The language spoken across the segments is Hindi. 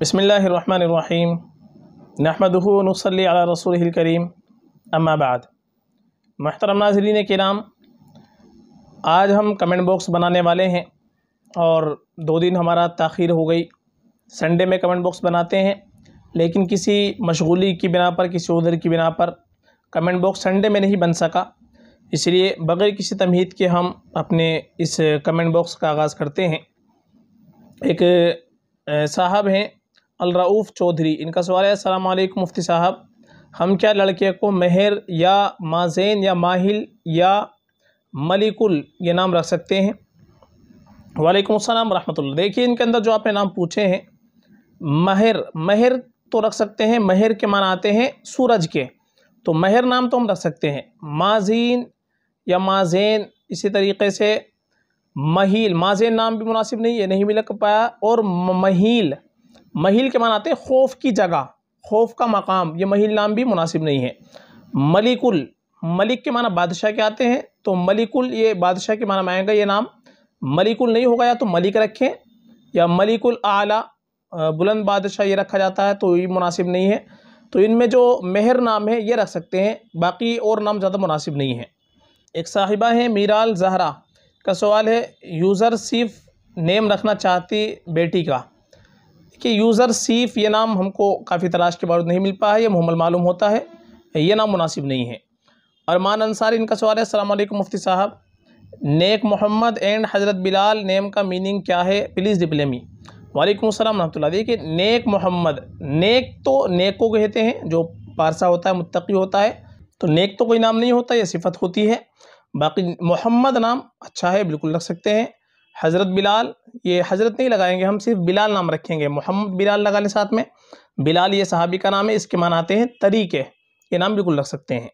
बसमीम नहमदनसली रसूल करीम अम्माबाद महतरम नाजरीन के नाम आज हम कमेंट बॉक्स बनाने वाले हैं और दो दिन हमारा तखीर हो गई संडे में कमेंट बॉक्स बनाते हैं लेकिन किसी मशगूली की बिना पर किसी उधर की बिना पर कमेंट बॉक्स संडे में नहीं बन सका इसलिए बग़ैर किसी तमहीद के हम अपने इस कमेंट बॉक्स का आगाज़ करते हैं एक साहब हैं अलरऊफ़ चौधरी इनका सवाल है असलम मुफ्ती साहब हम क्या लड़के को महर या माजेन या माहिल या मलिकुल ये नाम रख सकते हैं वालेकुम अस्सलाम रहमतुल्लाह देखिए इनके अंदर जो आपने नाम पूछे हैं महर महर तो रख सकते हैं महर के मान आते हैं सूरज के तो महर नाम तो हम रख सकते हैं माजीन या माजेन इसी तरीके से महील माजेन नाम भी मुनासिब नहीं है नहीं मिल पाया और महील महिल के मनाते खौफ की जगह खौफ का मकाम ये महिल नाम भी मुनासिब नहीं है मलिकुल मलिक के माना बादशाह के आते हैं तो मलिकुल ये बादशाह के माना में आएगा ये नाम मलिकुल नहीं होगा या तो मलिक रखें या मलिकुल आला बुलंद बादशाह ये रखा जाता है तो ये मुनासिब नहीं है तो इनमें जो मेहर नाम है ये रख सकते हैं बाकी और नाम ज़्यादा मुनासिब नहीं है एक साहिबा है मीराल जहरा का सवाल है यूज़र सिर्फ नेम रखना चाहती बेटी का कि यूज़र सीफ ये नाम हमको काफ़ी तलाश के बाद नहीं मिल पाया है ये मुहमल मालूम होता है ये नाम मुनासिब नहीं है अरमान अंसारी इनका सवाल है अल्लाम मुफ्ती साहब नेक मोहम्मद एंड हज़रत बिलाल नेम का मीनिंग क्या है प्लीज़ डिप्ले मी वालेकुम असल वरह देखिए नेक मोहम्मद नेक तो नेक को कहते हैं जो पारसा होता है मुतकी होता है तो नेक तो कोई नाम नहीं होता यह सिफत होती है बाकी मोहम्मद नाम अच्छा है बिल्कुल रख सकते हैं हज़रत बिलाल ये हज़रत नहीं लगाएंगे हम सिर्फ बिलाल नाम रखेंगे मोहम्मद बिलाल लगा लें साथ में बिलाल ये सहाबी का नाम है इसके मान आते हैं तरीके ये नाम बिल्कुल रख सकते हैं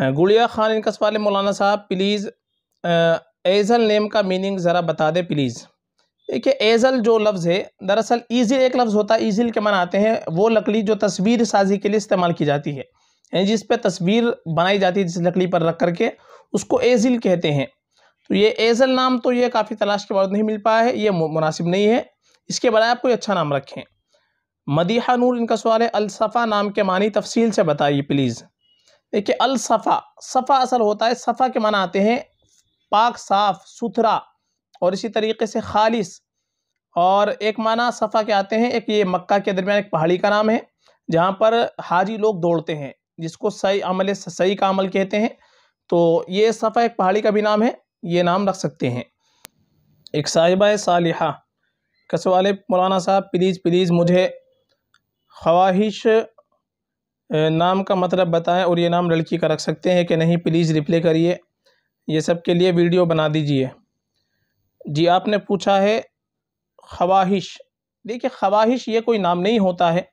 हाँ, गुड़िया खान इनकस वाले मौलाना साहब प्लीज़ एजल नेम का मीनिंग ज़रा बता दें प्लीज़ देखिए एजल जो लफ्ज़ है दरअसल ईजिल एक लफ्ज़ होता है ईजिल के मन आते हैं वो लकड़ी जो तस्वीर साजी के लिए इस्तेमाल की जाती है यानी जिस पर तस्वीर बनाई जाती है जिस लकड़ी पर रख करके उसको एजिल कहते हैं तो ये एजल नाम तो ये काफ़ी तलाश के बाद नहीं मिल पाया है ये मुनासिब नहीं है इसके बजाय आप कोई अच्छा नाम रखें मदीहा नूर इनका सवाल है अलसफ़ा नाम के मानी तफसील से बताइए प्लीज़ देखिए अलसफ़ा सफ़ा असल होता है सफ़ा के माना आते हैं पाक साफ सुथरा और इसी तरीके से खालिस और एक माना सफ़ा के आते हैं एक ये मक्का के दरमियान एक पहाड़ी का नाम है जहाँ पर हाजी लोग दौड़ते हैं जिसको सही अमल सही का अमल कहते हैं तो ये सफ़ा एक पहाड़ी का भी नाम है ये नाम रख सकते हैं एक साहिबा सालिहा कस वाले मौलाना साहब प्लीज़ प्लीज़ मुझे ख्वाहिश नाम का मतलब बताएं और ये नाम लड़की का रख सकते हैं कि नहीं प्लीज़ रिप्ले करिए ये सब के लिए वीडियो बना दीजिए जी आपने पूछा है ख्वाहिश देखिए ख्वाहिश ये कोई नाम नहीं होता है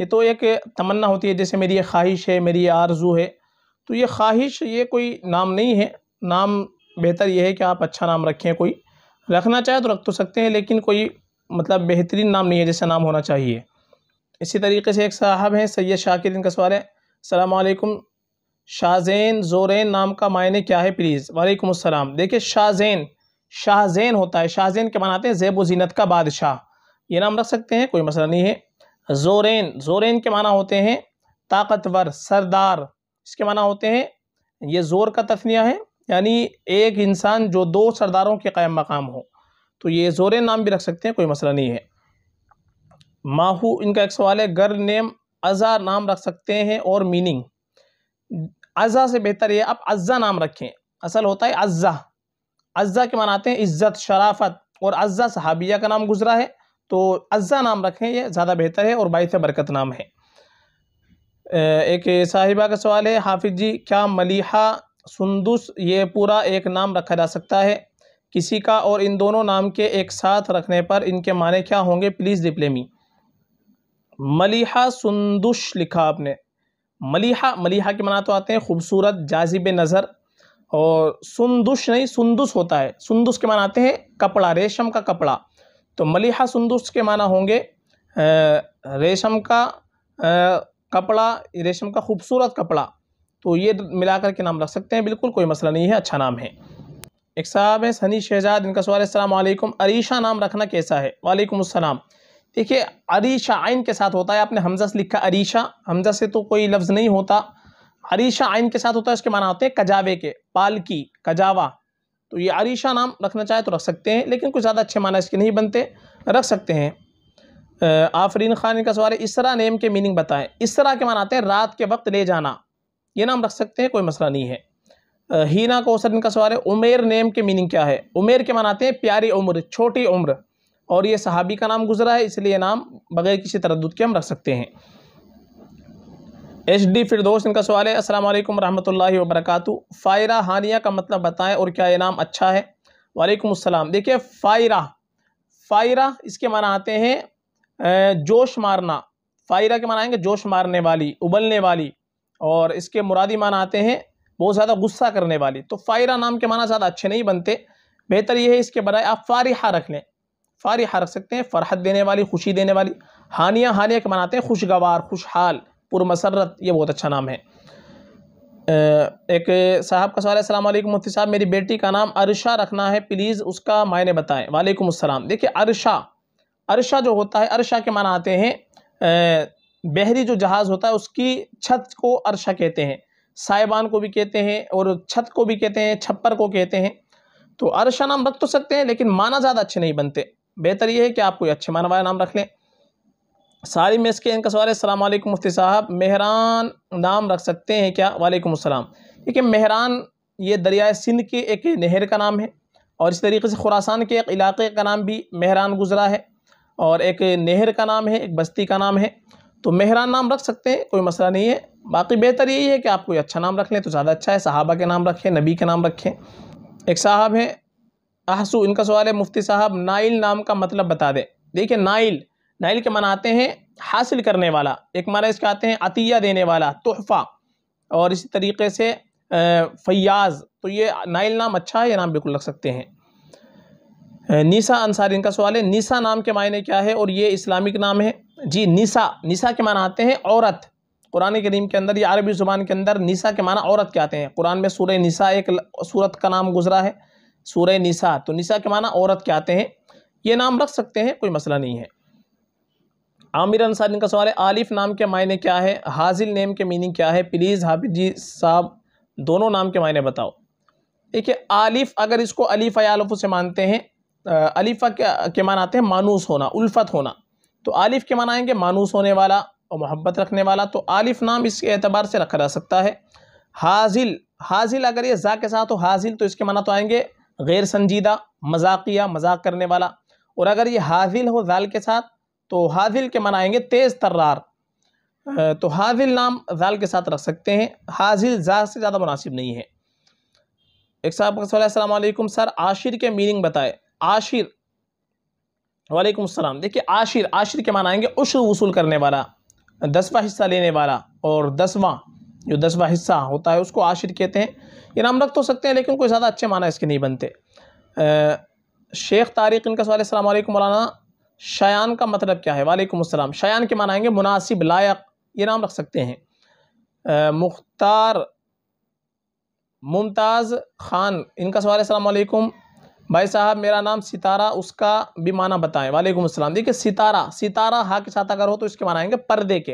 ये तो एक तमन्ना होती है जैसे मेरी ये ख्वाहिश है मेरी ये आरजू है तो ये ख्वाहिश ये कोई नाम नहीं है नाम बेहतर यह है कि आप अच्छा नाम रखें कोई रखना चाहे तो रख तो सकते हैं लेकिन कोई मतलब बेहतरीन नाम नहीं है जैसा नाम होना चाहिए इसी तरीके से एक साहब हैं सैयद शाकिर इनका सवाल है अलमैकम शाहजैन जोरेन नाम का मायने क्या है प्लीज़ वालेकुम अस्सलाम देखिए शाहजैन शाहजैन होता है शाहजैन के मनाते हैं जैब जीनत का बादशाह ये नाम रख सकते हैं कोई मसला नहीं है जोरेन जोरेन के माना होते हैं ताकतवर सरदार इसके माना होते हैं ये ज़ोर का तस्निया है यानी एक इंसान जो दो सरदारों के कायम मकाम हो तो ये ज़ोर नाम भी रख सकते हैं कोई मसला नहीं है माहू इनका एक सवाल है गर नेम अज़ा नाम रख सकते हैं और मीनिंग अज़ा से बेहतर ये आप अज़ा नाम रखें असल होता है अज़ा अज़ा के मनाते हैं इज़्ज़त शराफत और अज़ा सहाबिया का नाम गुजरा है तो अज़ा नाम रखें ये ज़्यादा बेहतर है और बाईस बरकत नाम है एक साहिबा का सवाल है हाफिज जी क्या मलिहा सुंदुस ये पूरा एक नाम रखा जा सकता है किसी का और इन दोनों नाम के एक साथ रखने पर इनके माने क्या होंगे प्लीज़ डिप्लेमी मलिहा सुंदुस लिखा आपने मलिहा मलिहा के मना तो आते हैं खूबसूरत जाजिब नज़र और सुंदुस नहीं सुंदुस होता है सुंदुस के माना आते हैं कपड़ा रेशम का कपड़ा तो मलिहा सुंदुस के माना होंगे रेशम का कपड़ा रेशम का खूबसूरत कपड़ा तो ये मिला करके नाम रख सकते हैं बिल्कुल कोई मसला नहीं है अच्छा नाम है एक साहब है सनी शहजाद इनका सवाल असलम अरीशा नाम रखना कैसा है वालेकुम असलम देखिए अरीशा आइन के साथ होता है आपने हमजा से लिखा अरीशा हमजा से तो कोई लफ्ज़ नहीं होता अरीशा आइन के साथ होता है उसके माना होते हैं कजावे के पालकी कजावा तो ये अरीशा नाम रखना चाहे तो रख सकते हैं लेकिन कुछ ज़्यादा अच्छे माना इसके नहीं बनते रख सकते हैं आफरीन खान इनका सवाल है इसरा नेम के मीनिंग बताएं इसरा के आते हैं रात के वक्त ले जाना ये नाम रख सकते हैं कोई मसला नहीं है हीना कौसर इनका सवाल है उमेर नेम के मीनिंग क्या है उमेर के मनाते हैं प्यारी उम्र छोटी उम्र और ये सहाबी का नाम गुजरा है इसलिए नाम बगैर किसी तरद के हम रख सकते हैं एच डी फिरदोस इनका सवाल है असलम वरहमल वबरक फ़ायरा हानिया का मतलब बताएं और क्या ये नाम अच्छा है वालेकुम अस्सलाम देखिए फ़ायरा फ़ायरा इसके माना आते हैं जोश मारना फ़ायरा के माना आएंगे जोश मारने वाली उबलने वाली और इसके मुरादी माना आते हैं बहुत ज़्यादा गुस्सा करने वाली तो फ़ायरा नाम के माना ज़्यादा अच्छे नहीं बनते बेहतर यह है इसके बजाय आप फ़ारिहा रख लें फ़ारिहा रख सकते हैं फ़रहत देने वाली खुशी देने वाली हानिया हानिया के मनाते हैं खुशगवार खुशहाल पुरमसरत ये बहुत अच्छा नाम है एक साहब का सवाल है मुफ्ती साहब मेरी बेटी का नाम अरशा रखना है प्लीज़ उसका मायने बताएँ वालेकुम देखिए अरशा अरशा जो होता है अरशा के माना आते हैं बहरी जो जहाज़ होता है उसकी छत को अरशा कहते हैं साइबान को भी कहते हैं और छत को भी कहते हैं छप्पर को कहते हैं तो अरशा नाम रख तो सकते हैं लेकिन माना ज़्यादा अच्छे नहीं बनते बेहतर ये है कि आप कोई अच्छे माना वाला नाम रख लें सारी में इसके इनका सवाल है सलाम मुफ्ती साहब मेहरान नाम रख सकते हैं क्या वालेकुम अस्सलाम देखिए मेहरान ये दरियाए सिंध के एक नहर का नाम है और इस तरीके से खुरासान के एक इलाके का नाम भी मेहरान गुजरा है और एक नहर का नाम है एक बस्ती का नाम है तो मेहरान नाम रख सकते हैं कोई मसला नहीं है बाकी बेहतर यही है कि आप कोई अच्छा नाम रख लें तो ज़्यादा अच्छा है साहबा के नाम रखें नबी के नाम रखें एक साहब हैं आहसू इनका सवाल है मुफ्ती साहब नाइल नाम का मतलब बता दें देखिए नाइल नाइल के माना आते हैं हासिल करने वाला एक माना इसके आते हैं अतिया देने वाला तोहफ़ा और इसी तरीके से फयाज तो ये नाइल नाम अच्छा है ये नाम बिल्कुल रख सकते हैं निसा अंसारी इनका सवाल है निसा नाम के मायने क्या है और ये इस्लामिक नाम है जी निशा निशा के माना आते हैं औरत कुरान करीम के अंदर या अरबी ज़ुबान के अंदर निसा के माना औरत के आते हैं कुरान में सूर्य निशा एक सूरत का नाम गुजरा है सूर्य निशा तो निशा के माना औरत के आते हैं ये नाम रख सकते हैं कोई मसला नहीं है आमिर अंसार इनका सवाल है आलिफ नाम के मायने क्या है हाजिल नेम के मीनिंग क्या है प्लीज़ हाफिद जी साहब दोनों नाम के मायने बताओ देखिए आलिफ अगर इसको अलीफ़ा या आलफ से मानते हैं अलीफ़ा के, के मान आते हैं मानूस होना उल्फत होना तो आलिफ के आएंगे मानूस होने वाला और मोहब्बत रखने वाला तो आलिफ नाम इसके एतबार से रखा जा सकता है हाजिल हाजिल अगर ये ज़ा के साथ हो हाजिल तो इसके माना तो आएंगे गैर संजीदा मजाकिया मजाक करने वाला और अगर ये हाजिल हो जाल के साथ तो हाजिल के आएंगे तेज़ तर्रार तो हाजिल नाम जाल के साथ रख सकते हैं हाजिल जा से ज़्यादा मुनासिब नहीं है एक साहब सर आशिर के मीनिंग बताए आशिर वालेकुम सलाम देखिए आशिर आशिर के माना आएंगे उश्र वसूल करने वाला दसवा हिस्सा लेने वाला और दसवां जो दसवा हिस्सा होता है उसको आशिर कहते हैं ये नाम रख तो सकते हैं लेकिन कोई ज़्यादा अच्छे माना इसके नहीं बनते शेख तारिक इनका सवाल अल्लाम मौलाना शायान का मतलब क्या है वालेकुम असलम शायान के माना आएंगे मुनासिब लायक ये नाम रख सकते हैं मुख्तार मुमताज़ खान इनका सवाल अल्लाम भाई साहब मेरा नाम सितारा उसका भी माना बताएं वालेकुम असलम देखिए सितारा सितारा हा के साथ अगर हो तो इसके माना आएंगे पर्दे के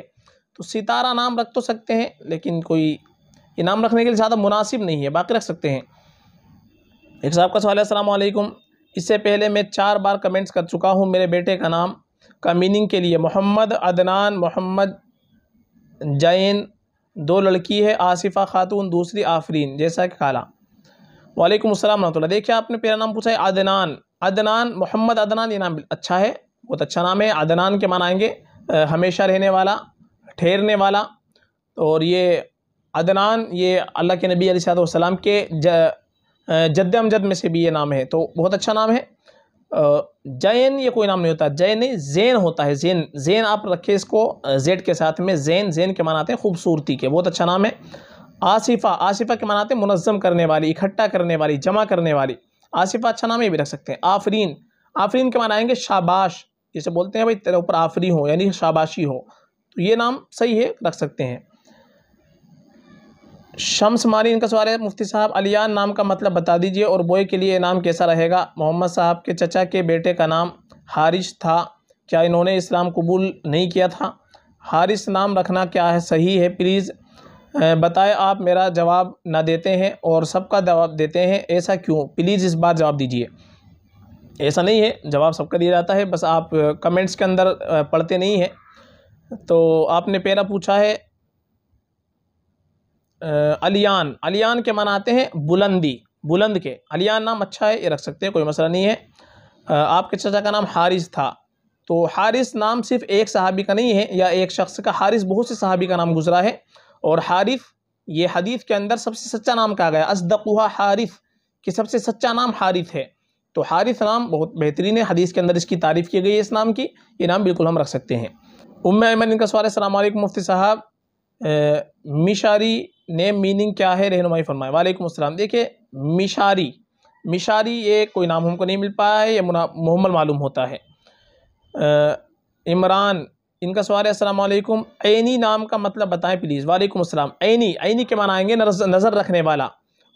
तो सितारा नाम रख तो सकते हैं लेकिन कोई ये नाम रखने के लिए ज़्यादा मुनासिब नहीं है बाकी रख सकते हैं एक साहब का सवाल है असलकुम इससे पहले मैं चार बार कमेंट्स कर चुका हूँ मेरे बेटे का नाम का मीनिंग के लिए मोहम्मद अदनान मोहम्मद जैन दो लड़की है आसिफ़ा खातून दूसरी आफरीन जैसा कि खाला वालेकुम असल रहमतुल्लाह देखिए आपने पेरा नाम पूछा है अदनान अदनान मोहम्मद अदनान ये नाम अच्छा है बहुत अच्छा नाम है अदनान के मान हमेशा रहने वाला ठहरने वाला और ये अदनान ये अल्लाह के नबी सलाम के जद अमजद में से भी ये नाम है तो बहुत अच्छा नाम है जैन ये कोई नाम नहीं होता जैन नहीं जैन होता है जैन जैन आप रखें इसको जेड के साथ में जैन जैन के मनाते हैं खूबसूरती के बहुत अच्छा नाम है आसिफ़ा आसिफ़ा के मनाते मुनज़म करने वाली इकट्ठा करने वाली जमा करने वाली आसिफ़ा अच्छा नाम ये भी रख सकते हैं आफरीन आफरीन के माना आएंगे शाबाश जिसे बोलते हैं भाई तेरे ऊपर आफरी हो यानी शाबाशी हो तो ये नाम सही है रख सकते हैं शम्स मारी इनका सवाल है मुफ्ती साहब अलियान नाम का मतलब बता दीजिए और बोए के लिए नाम कैसा रहेगा मोहम्मद साहब के चचा के बेटे का नाम हारिश था क्या इन्होंने इस्लाम कबूल नहीं किया था हारिस नाम रखना क्या है सही है प्लीज़ बताए आप मेरा जवाब ना देते हैं और सबका जवाब देते हैं ऐसा क्यों प्लीज़ इस बात जवाब दीजिए ऐसा नहीं है जवाब सबका दिया जाता है बस आप कमेंट्स के अंदर पढ़ते नहीं हैं तो आपने पहला पूछा है अलियान अलियान के आते हैं बुलंदी बुलंद के अलियान नाम अच्छा है ये रख सकते हैं कोई मसला नहीं है आपके चाचा का नाम हारिस था तो हारिस नाम सिर्फ एक सहाबी का नहीं है या एक शख्स का हारिस बहुत से सहाबी का नाम गुजरा है और हारिफ ये हदीफ़ के अंदर सबसे सच्चा नाम कहा गया असदकुहा हारिफ कि सबसे सच्चा नाम हारिफ है तो हारिफ नाम बहुत बेहतरीन है हदीस के अंदर इसकी तारीफ़ की गई है इस नाम की ये नाम बिल्कुल हम रख सकते हैं उम अमन इनका सवाल सलाम मुफ्ती साहब मिशारी नेम मीनिंग क्या है रहनुमाई फरमाए वालेकुम अस्सलाम देखिए मिशारी मिशारी ये कोई नाम हमको नहीं मिल पाया है ये मुहम्मल मालूम होता है इमरान इनका सवाल है असलकुम ऐनी नाम का मतलब बताएं प्लीज़ वालेकुम अस्सलाम ऐनी ऐनी के माना आएंगे नज़र रखने वाला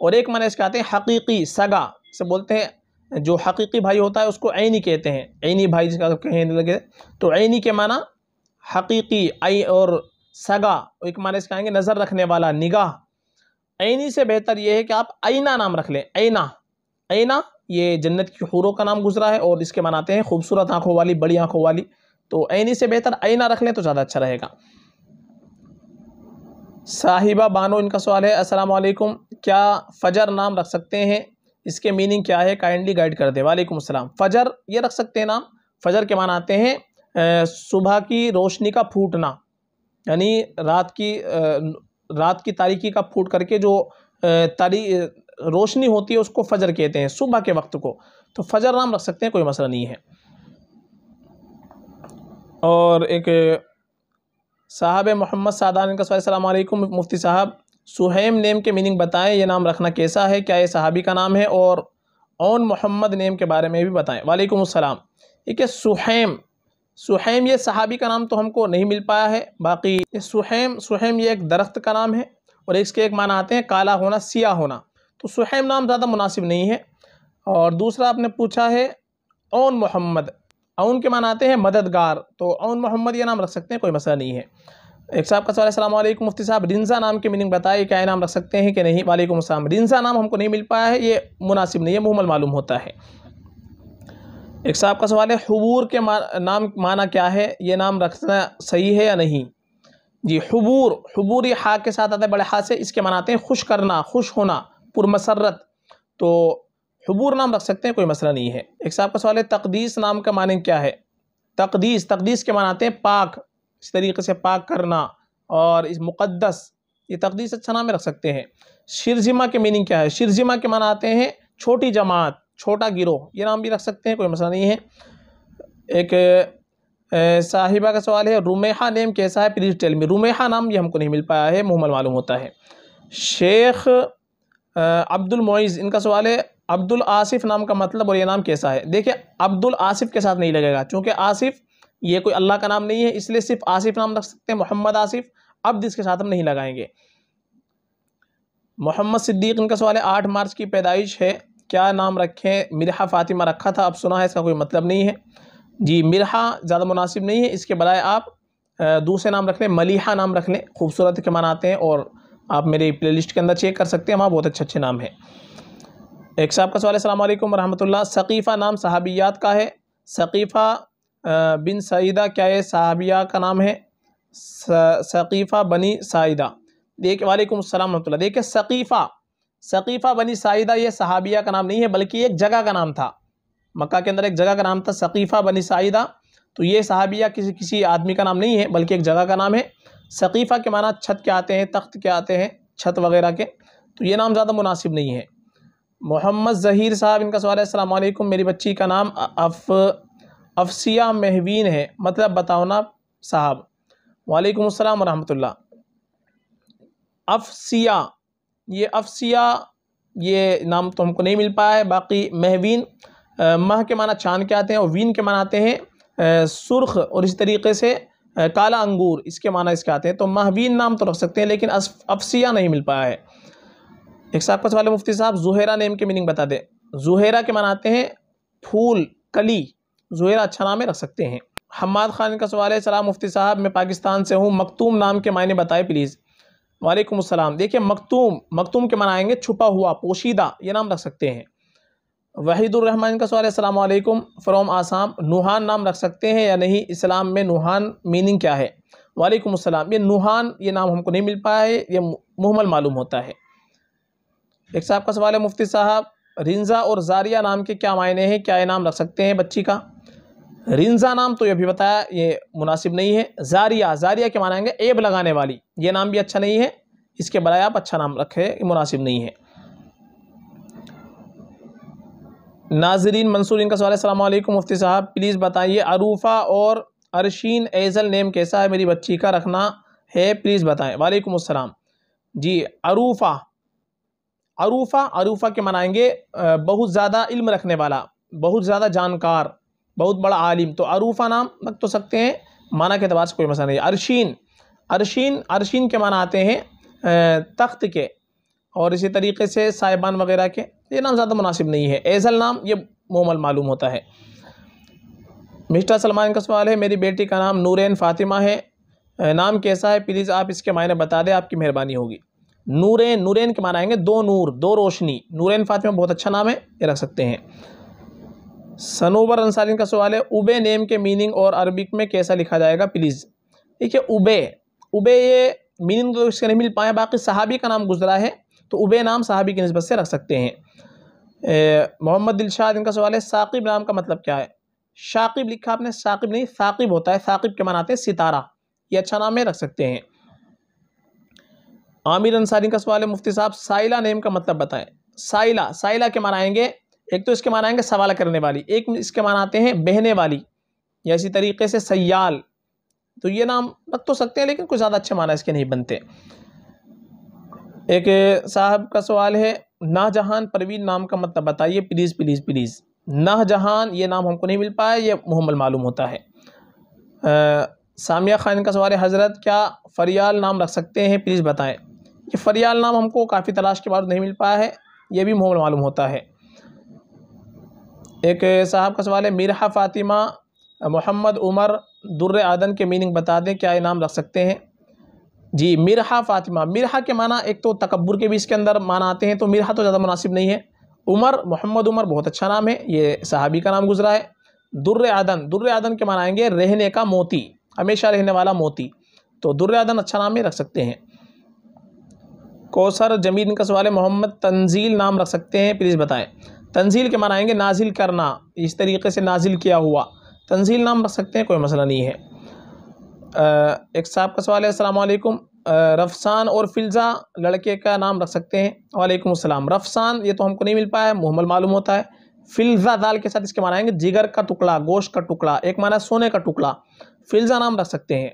और एक माना इसके आते हैं हकीकी सगा से बोलते हैं जो हकीकी भाई होता है उसको ऐनी कहते हैं ऐनी भाई जिसका कहने लगे तो ऐनी के माना हकीकी आई और सगा एक माना इसके आएंगे नज़र रखने वाला निगाह ऐनी से बेहतर यह है कि आप ऐना नाम रख लें ऐना ऐना ये जन्नत की हूरों का नाम गुजरा है और इसके मनाते हैं खूबसूरत आँखों वाली बड़ी आँखों वाली तो ऐनी से बेहतर ऐना रख लें तो ज़्यादा अच्छा रहेगा साहिबा बानो इनका सवाल है अस्सलाम वालेकुम क्या फ़जर नाम रख सकते हैं इसके मीनिंग क्या है काइंडली गाइड कर दे वालेकुम अस्सलाम फ़जर ये रख सकते हैं नाम फ़जर के मान आते हैं सुबह की रोशनी का फूटना यानी रात की रात की तारीकी का फूट करके जो तारी रोशनी होती है उसको फ़जर कहते हैं सुबह के वक्त को तो फ़जर नाम रख सकते हैं कोई मसला नहीं है और एक साहब मोहम्मद सादान का सवाल मुफ्ती साहब सुहैम नेम के मीनिंग बताएं ये नाम रखना कैसा है क्या ये सहाबी का नाम है और ओन मोहम्मद नेम के बारे में भी बताएं वालेकुम अस्सलाम ठीक है सुहैम सुहैम ये सहाबी का नाम तो हमको नहीं मिल पाया है बाकी ये सुहैम सुहैम ये एक दरख्त का नाम है और इसके एक माना आते हैं काला होना सिया होना तो सुहैम नाम ज़्यादा मुनासिब नहीं है और दूसरा आपने पूछा है ओन मोहम्मद अउन के मान आते हैं मददगार तो अउन मोहम्मद ये नाम रख सकते हैं कोई मसला नहीं है एक साहब का सवाल असल मुफ्ती साहब रिंजा नाम की मीनिंग बताइए क्या नाम रख सकते हैं कि नहीं वालेकुम अस्सलाम रिंजा नाम हमको नहीं मिल पाया है ये मुनासिब नहीं है मुहमल मालूम होता है एक साहब का सवाल है हबूर के मा, नाम माना क्या है ये नाम रखना सही है या नहीं जी हबूर हबूर ये हा के साथ आता है बड़े हाथ से इसके मनाते हैं खुश करना खुश होना पुरमसरत तो हबूर नाम रख सकते हैं कोई मसला नहीं है एक साहब का सवाल है तकदीस नाम का माने क्या है तकदीस तकदीस के मानाते हैं पाक इस तरीके से पाक करना और इस मुक़दस ये तकदीस अच्छा नाम रख सकते हैं शिरजिमा के मीनिंग क्या है शिरजिमा के माना आते हैं छोटी जमात छोटा गिरोह ये नाम भी रख सकते हैं कोई मसला नहीं है एक साहिबा का सवाल है रुमेहा नेम कैसा है प्लीज़ टेल में रुमेहा नाम ये हमको नहीं मिल पाया है मुहमल मालूम होता है शेख अब्दुल इनका सवाल है अब्दुल आसिफ नाम का मतलब और ये नाम कैसा है देखिए अब्दुल आसिफ के साथ नहीं लगेगा चूँकि आसिफ ये कोई अल्लाह का नाम नहीं है इसलिए सिर्फ आसिफ नाम रख सकते हैं मोहम्मद आसिफ अब्द इसके साथ हम नहीं लगाएंगे मोहम्मद सिद्दीक इनका सवाल है आठ मार्च की पैदाइश है क्या नाम रखें मिरहा फ़ातिमा रखा था अब सुना है इसका कोई मतलब नहीं है जी मिरहा ज़्यादा मुनासिब नहीं है इसके बजाय आप दूसरे नाम रख लें मलिहा नाम रख लें खूबसूरत के मनाते हैं और आप मेरे प्ले के अंदर चेक कर सकते हैं वहाँ बहुत अच्छे अच्छे नाम हैं एक साहब का सवाल है सलामकुम सकीफ़ा नाम सहाबियात का है सकीफ़ा बिन सईदा क्या है सहाबिया का नाम है सकीफ़ा बनी साइदा देख वालेकुम सलाम वरहमतुल्ला देखिए सकीफ़ा सकीफ़ा बनी साइदा ये सहाबिया का नाम नहीं है बल्कि एक जगह का नाम था मक्का के अंदर एक जगह का नाम था सकीफ़ा बनी साइदा तो ये सहाबिया किसी किसी आदमी का नाम नहीं है बल्कि एक जगह का नाम है सकीफ़ा के माना छत के आते हैं तख्त के आते हैं छत वगैरह के तो ये नाम ज़्यादा मुनासिब नहीं है मोहम्मद ज़हीर साहब इनका सवाल है वालेकुम मेरी बच्ची का नाम अफ अफसिया महवीन है मतलब बताओ ना साहब वालेकुम अस्सलाम रहमतुल्लाह अफसिया ये अफसिया ये नाम तो हमको नहीं मिल पाया है बाकी महवीन मह के माना चाँद के आते हैं और वीन के माना आते हैं सुर्ख और इस तरीके से काला अंगूर इसके माना इसके आते हैं तो महवीन नाम तो रख सकते हैं लेकिन अफसिया नहीं मिल पाया है एक साहब का सवाल मुफ्ती साहब जुहेरा नेम के मीनिंग बता दें जुहेरा के मनाते हैं फूल कली जुहेरा अच्छा नाम है रख सकते हैं हमाद खान का सवाल है सलाम मुफ्ती साहब मैं पाकिस्तान से हूँ मखतूम नाम के मायने बताए प्लीज़ वालेकुम अस्सलाम देखिए मकतूम मखतूम के मनाएंगे छुपा हुआ पोशीदा ये नाम रख सकते हैं वहीदुररहमान का सवाल है वालेकुम फ्रॉम आसाम नुहान नाम रख सकते हैं या नहीं इस्लाम में नुहान मीनिंग क्या है वालेकुम अस्सलाम ये नुहान ये नाम हमको नहीं मिल पाया है ये मुहमल मालूम होता है साहब आपका सवाल है मुफ्ती साहब रिंजा और जारिया नाम के क्या मायने हैं क्या ये नाम रख सकते हैं बच्ची का रिंजा नाम तो ये भी बताया ये मुनासिब नहीं है जारिया जारिया के मानेंगे एब लगाने वाली ये नाम भी अच्छा नहीं है इसके बजाय आप अच्छा नाम रखे मुनासिब नहीं है नाजरीन मंसूर इनका सवाल सलाम मुफ्ती साहब प्लीज़ बताइए अरूफा और अरशीन एजल नेम कैसा है मेरी बच्ची का रखना है प्लीज़ बताएं वालेकुम असलम जी अरूफा अरूफा अरूफा के मनाएंगे बहुत ज़्यादा इल्म रखने वाला बहुत ज़्यादा जानकार बहुत बड़ा आलिम तो अरूफा नाम रख तो सकते हैं माना के अतबार से कोई मसला नहीं अरशीन अरशीन अरशीन के माना आते हैं तख्त के और इसी तरीके से साहिबान वगैरह के ये नाम ज़्यादा मुनासिब नहीं है एजल नाम ये मोमल मालूम होता है मिस्टर सलमान का सवाल है मेरी बेटी का नाम नूरन फातिमा है नाम कैसा है प्लीज़ आप इसके मायने बता दें आपकी मेहरबानी होगी नूरेन नूरेन के माना आएंगे दो नूर दो रोशनी नूरेन फातिमा बहुत अच्छा नाम है ये रख सकते हैं सनोबर अंसारी का सवाल है उबे नेम के मीनिंग और अरबिक में कैसा लिखा जाएगा प्लीज़ ठीक है उबे उबे ये मीनिंग तो इसका नहीं मिल पाया बाकी सहाबी का नाम गुजरा है तो उबे नाम सहाबी की नस्बत से रख सकते हैं मोहम्मद दिलशाद इनका सवाल है साकिब नाम का मतलब क्या है शाकिब लिखा आपने साकिब नहीं साकिब होता है साकिब के मनाते हैं सितारा ये अच्छा नाम है रख सकते हैं आमिर अंसारी का सवाल है मुफ्ती साहब साइला नेम का मतलब बताएं साइला साइला के माना आएंगे एक तो इसके माना आएंगे सवाल करने वाली एक इसके माना आते हैं बहने वाली या इसी तरीके से सयाल तो ये नाम रख तो सकते हैं लेकिन कुछ ज़्यादा अच्छे माना इसके नहीं बनते एक साहब का सवाल है नाहजहान परवीन नाम का मतलब बताइए प्लीज़ प्लीज़ प्लीज़ नाजहान ये नाम हमको नहीं मिल पाया ये मुहम्मल मालूम होता है आ, सामिया खान का सवाल है हज़रत क्या फरियाल नाम रख सकते हैं प्लीज़ बताएं ये फरियाल नाम हमको काफ़ी तलाश के बाद नहीं मिल पाया है ये भी मोहम्मद मालूम होता है एक साहब का सवाल है मीरा फ़ातिमा मोहम्मद उमर दुर्र आदन के मीनिंग बता दें क्या ये नाम रख सकते हैं जी मिरहा फ़ातिमा मिरहा के माना एक तो तकबर के भी इसके अंदर माना आते हैं तो मिरहा तो ज़्यादा मुनासिब नहीं है उमर मोहम्मद उमर बहुत अच्छा नाम है ये सहाबी का नाम गुजरा है दुर्र आदन दुर्र आदन के मानाएंगे रहने का मोती हमेशा रहने वाला मोती तो दुर्र आदन अच्छा नाम ही रख सकते हैं कौसर ज़मीन का सवाल है मोहम्मद तंजील नाम रख सकते हैं प्लीज़ बताएं तंजील के मनाएँगे नाजिल करना इस तरीके से नाजिल किया हुआ तंजील नाम रख सकते हैं कोई मसला नहीं है आ, एक साहब का सवाल है असलकुम रफसान और फिलजा लड़के का नाम रख सकते हैं वालेकुम अस्सलाम रफसान ये तो हमको नहीं मिल पाया मुहमल मालूम होता है फिलजा दाल के साथ इसके मनाएँगे जिगर का टुकड़ा गोश्त का टुकड़ा एक माना सोने का टुकड़ा फिलजा नाम रख सकते हैं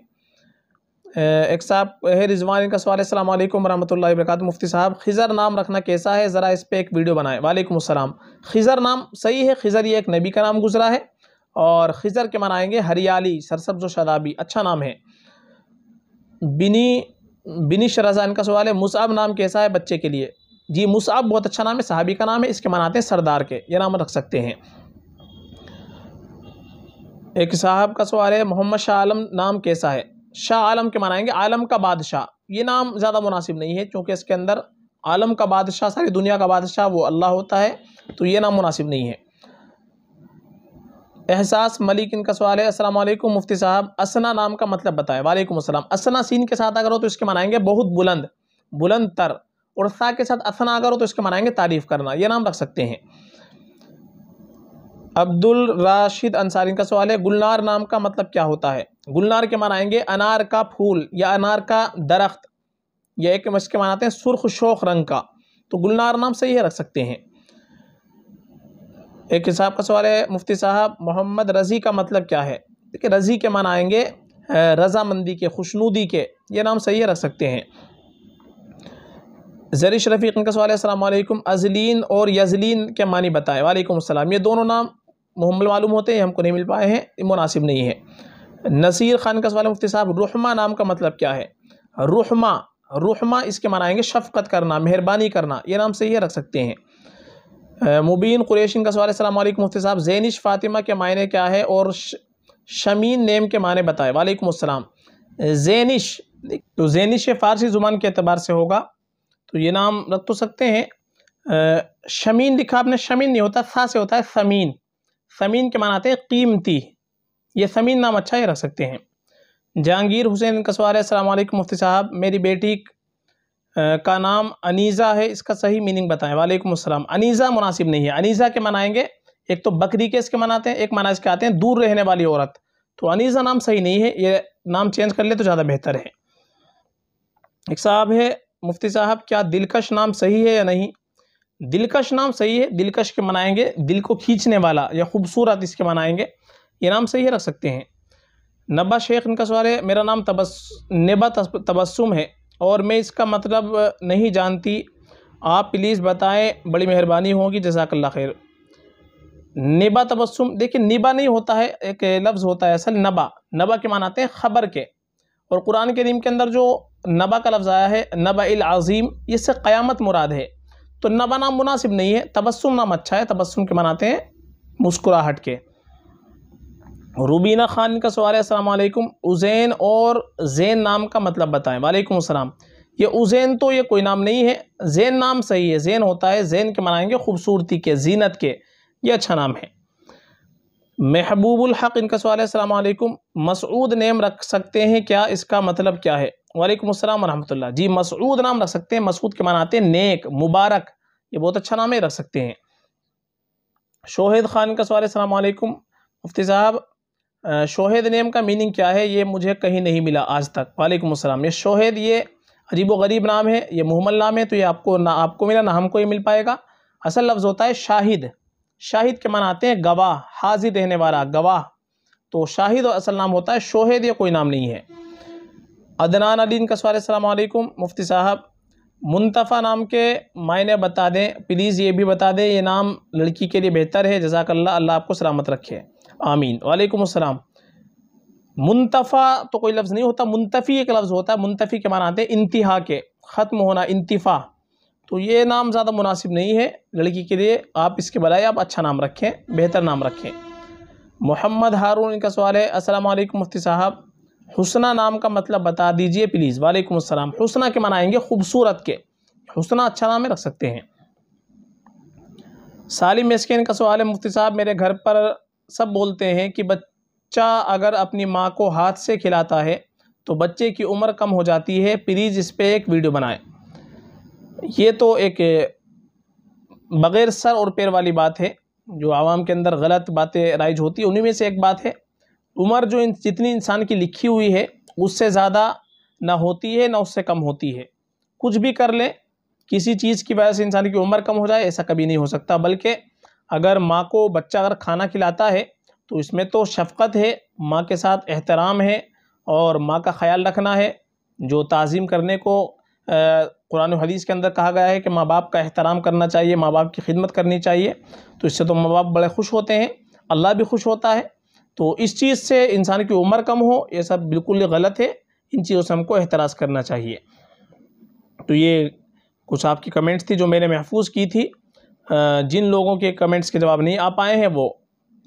एक साहब है रिजवान इनका सवाल अल्लाम वरहमल वरक मुफ्ती साहब खिज़र नाम रखना कैसा है ज़रा इस पर एक वीडियो बनाएं वालेकुम अस्सलाम खिज़र नाम सही है खिज़र ये एक नबी का नाम गुजरा है और खिज़र के मनाएँगे हरियाली सरसब्ज शदाबी अच्छा नाम है बिनी बिनी शराजा इनका सवाल है मुसाब नाम कैसा है बच्चे के लिए जी मुसाब बहुत अच्छा नाम है साहबी का नाम है इसके मनाते हैं सरदार के ये नाम रख सकते हैं एक साहब का सवाल है मोहम्मद शाह आलम नाम कैसा है शाह आलम के मनाएंगे आलम का बादशाह ये नाम ज़्यादा मुनासिब नहीं है क्योंकि इसके अंदर आलम का बादशाह सारी दुनिया का बादशाह वो अल्लाह होता है तो ये नाम मुनासिब नहीं है एहसास मलिक इनका सवाल है अस्सलाम वालेकुम मुफ्ती साहब असना नाम का मतलब बताएं वालेकुम अस्सलाम असना सीन के साथ अगर हो तो इसके मनाएंगे बहुत बुलंद बुलंद तर और सा के साथ असना अगर हो तो इसके मनाएंगे तारीफ़ करना ये नाम रख सकते हैं अब्दुल राशिद अंसारी का सवाल है गुलनार नाम का मतलब क्या होता है गुलनार के मान आएंगे अनार का फूल या अनार का दरख्त या एक मश के मान आते हैं सुर्ख शोख रंग का तो गुलनार नाम सही है रख सकते हैं एक हिसाब का सवाल है मुफ्ती साहब मोहम्मद रज़ी का मतलब क्या है देखिए रज़ी के मान आएंगे रजामंदी के खुशनूदी के ये नाम सही है रख सकते हैं जरी शरफ़ी का सवाल है अजलिन और यजलिन के मानी बताएं वालेकुम ये दोनों नाम मुहम्मल मालूम होते हैं हमको नहीं मिल पाए हैं मुनासिब नहीं है नसीर खान का सवाल मुफ्ती साहब रुहमा नाम का मतलब क्या है रुहमा रुहमा इसके आएंगे शफकत करना मेहरबानी करना ये नाम से ही रख सकते हैं मुबीन कुरेशन का सवाल अल्लाम मुफ्ती साहब जैनिश फ़ातिमा के मायने क्या है और शमीन नेम के माने बताए वालेकुम अस्सलाम जैनिश तो जैनिश फ़ारसी ज़ुबान के अतबार से होगा तो ये नाम रख तो सकते हैं शमीन लिखा आपने शमीन नहीं होता था से होता है समीन समीन के माना आते हैं कीमती ये समीन नाम अच्छा ही रख सकते हैं जहांगीर हुसैन कसवार अलैक्म मुफ्ती साहब मेरी बेटी का नाम अनीज़ा है इसका सही मीनिंग बताएं वालेकुम अस्सलाम अनीज़ा मुनासिब नहीं है अनीज़ा के मनाएंगे एक तो बकरी के इसके मनाते हैं एक मना इसके आते हैं दूर रहने वाली औरत तो अनीज़ा नाम सही नहीं है ये नाम चेंज कर ले तो ज़्यादा बेहतर है एक साहब है मुफ्ती साहब क्या दिलकश नाम सही है या नहीं दिलकश नाम सही है दिलकश के मनाएंगे दिल को खींचने वाला या खूबसूरत इसके मनाएंगे ये नाम सही रख सकते हैं नब्बा शेख इनका सवाल है मेरा नाम तबस नबा तबस्सुम है और मैं इसका मतलब नहीं जानती आप प्लीज़ बताएं बड़ी मेहरबानी होगी जजाकल्ला खैर नबा तबस्सुम देखिए नबा नहीं होता है एक लफ्ज़ होता है असल नबा नबा के मान आते हैं ख़बर के और कुरान करीम के अंदर जो नबा का लफ्ज़ आया है नबा अज़ीम इससे क़यामत मुराद है तो नबा नाम मुनासिब नहीं है तबस्सुम नाम अच्छा है तबस्सुम के मनाते हैं मुस्कुराहट के रुबीना खान का सवाल है असलम उज़ैन और जैन नाम का मतलब बताएं वालेकुम अस्सलाम ये उज़ैन तो ये कोई नाम नहीं है जैन नाम सही है जैन होता है जैन के मनाएंगे खूबसूरती के जीनत के ये अच्छा नाम है महबूबुल हक इनका सवाल है अलैक्म मसऊद नेम रख सकते हैं क्या इसका मतलब क्या है वालेकुम अस्सलाम वरहमतुल्लाह जी मसूद नाम रख सकते हैं मसूद के मनाते हैं नेक मुबारक ये बहुत अच्छा नाम है रख सकते हैं शोहेद खान का सवाल है अलैक्म मुफ्ती साहब शोहेद नेम का मीनिंग क्या है ये मुझे कहीं नहीं मिला आज तक वालेकुम असलम ये शोहेद ये अजीब व गरीब नाम है ये मुहमल नाम है तो ये आपको ना आपको मिला ना हमको ये मिल पाएगा असल लफ्ज़ होता है शाहिद शाहिद के मान आते हैं गवाह हाजिर रहने वाला गवाह तो शाहिद और असल नाम होता है शोहेद ये कोई नाम नहीं है अदनान अलीन सवाल अलकुम मुफ्ती साहब मुनतफ़ा नाम के मायने बता दें प्लीज़ ये भी बता दें ये नाम लड़की के लिए बेहतर है जजाकल्ला अल्लाह आपको सलामत रखे आमीन वालेकुम अस्सलाम मुंतफ़ा तो कोई लफ्ज़ नहीं होता मुनतफ़ी एक लफ्ज़ होता है मुनतफ़ी के माना आते हैं इंतहा के ख़त्म होना इंतफ़ा तो ये नाम ज़्यादा मुनासिब नहीं है लड़की के लिए आप इसके बजाय आप अच्छा नाम रखें बेहतर नाम रखें मोहम्मद हारून इनका सवाल है अस्सलाम वालेकुम मुफ्ती साहब हुसना नाम का मतलब बता दीजिए प्लीज़ वालेकुम अस्सलाम हुसना के मनाएंगे खूबसूरत के हुसना अच्छा नाम रख सकते हैं सालिम मेस्किन का सवाल है मुफ्ती साहब मेरे घर पर सब बोलते हैं कि बच्चा अगर अपनी माँ को हाथ से खिलाता है तो बच्चे की उम्र कम हो जाती है प्लीज़ इस पर एक वीडियो बनाए ये तो एक बग़ैर सर और पैर वाली बात है जो आवाम के अंदर गलत बातें राइज होती है उन्हीं में से एक बात है उम्र जो इन जितनी इंसान की लिखी हुई है उससे ज़्यादा ना होती है ना उससे कम होती है कुछ भी कर ले किसी चीज़ की वजह से इंसान की उम्र कम हो जाए ऐसा कभी नहीं हो सकता बल्कि अगर माँ को बच्चा अगर खाना खिलाता है तो इसमें तो शफ़क़त है माँ के साथ एहतराम है और माँ का ख्याल रखना है जो तज़ीम करने को कुरान हदीस के अंदर कहा गया है कि माँ बाप का एहतराम करना चाहिए माँ बाप की खिदमत करनी चाहिए तो इससे तो माँ बाप बड़े खुश होते हैं अल्लाह भी खुश होता है तो इस चीज़ से इंसान की उम्र कम हो ये सब बिल्कुल गलत है इन चीज़ों से हमको एहतराज़ करना चाहिए तो ये कुछ आपकी कमेंट्स थी जो मैंने महफूज की थी जिन लोगों के कमेंट्स के जवाब नहीं आ पाए हैं वो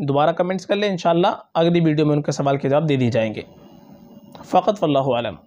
दोबारा कमेंट्स कर लें इन अगली वीडियो में उनके सवाल के जवाब दे दिए जाएंगे फ़कत वल्लम